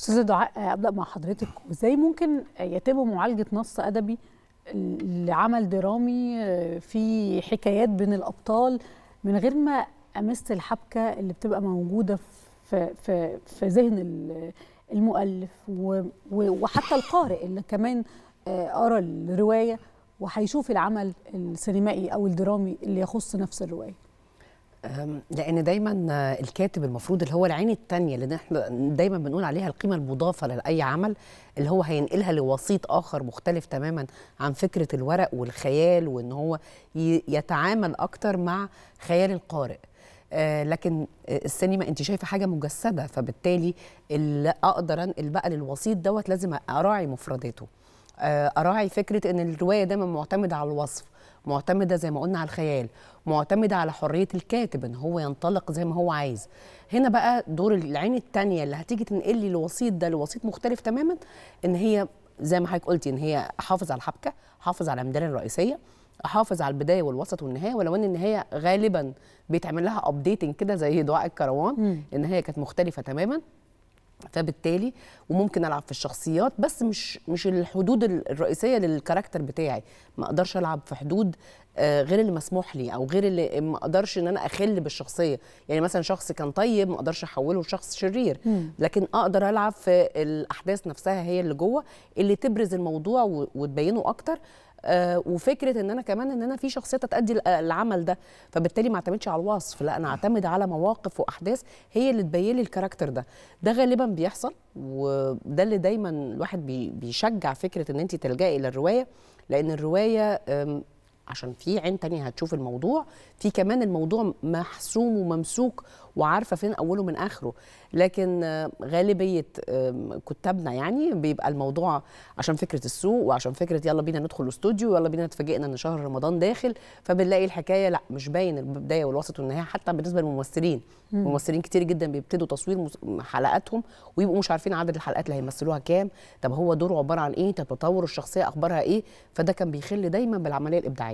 استاذه دعاء آه، ابدا مع حضرتك وازاي ممكن آه، يتم معالجه نص ادبي لعمل درامي آه، في حكايات بين الابطال من غير ما امس الحبكه اللي بتبقى موجوده في في في ذهن المؤلف وحتى القارئ اللي كمان قرا الروايه وهيشوف العمل السينمائي او الدرامي اللي يخص نفس الروايه لان دايما الكاتب المفروض اللي هو العين الثانيه اللي احنا دايما بنقول عليها القيمه المضافه لاي عمل اللي هو هينقلها لوسيط اخر مختلف تماما عن فكره الورق والخيال وان هو يتعامل اكتر مع خيال القارئ أه، لكن السينما انت شايفه حاجه مجسده فبالتالي اللي اقدر انقل بقى للوسيط دوت لازم اراعي مفرداته آه، اراعي فكره ان الروايه دايما معتمده على الوصف معتمده زي ما قلنا على الخيال معتمده على حريه الكاتب ان هو ينطلق زي ما هو عايز هنا بقى دور العين الثانيه اللي هتيجي تنقل لي الوسيط ده لوسيط مختلف تماما ان هي زي ما حضرتك قلتي ان هي احافظ على الحبكه احافظ على المدارة الرئيسيه احافظ على البدايه والوسط والنهايه ولو ان النهايه غالبا بيتعمل لها ابديتنج كده زي دعاء الكروان ان هي كانت مختلفه تماما فبالتالي وممكن العب في الشخصيات بس مش مش الحدود الرئيسيه للكاركتر بتاعي ما اقدرش العب في حدود آه، غير اللي مسموح لي او غير اللي ما اقدرش ان انا اخل بالشخصيه يعني مثلا شخص كان طيب ما اقدرش احوله لشخص شرير لكن اقدر العب في الاحداث نفسها هي اللي جوه اللي تبرز الموضوع وتبينه اكتر آه، وفكره ان انا كمان ان انا في شخصيه تتادي آه، العمل ده فبالتالي ما اعتمدش على الوصف لا انا اعتمد على مواقف واحداث هي اللي تبين لي الكاركتر ده ده غالبا بيحصل وده اللي دايما الواحد بيشجع فكره ان انت تلجئي للروايه لان الروايه عشان في عين تانية هتشوف الموضوع في كمان الموضوع محسوم وممسوك وعارفة فين أوله من آخره لكن آه، غالبية كتابنا يعني بيبقى الموضوع عشان فكرة السوق وعشان فكرة يلا بينا ندخل الاستوديو يلا بينا اتفاجئنا ان شهر رمضان داخل فبنلاقي الحكاية لا مش باين البداية والوسط والنهاية حتى بالنسبة للممثلين ممثلين كتير جدا بيبتدوا تصوير حلقاتهم ويبقوا مش عارفين عدد الحلقات اللي هيمثلوها كام طب هو دوره عبارة عن ايه طب تطور الشخصية أخبارها ايه فده كان بيخل دايما بالعملية الإبداعية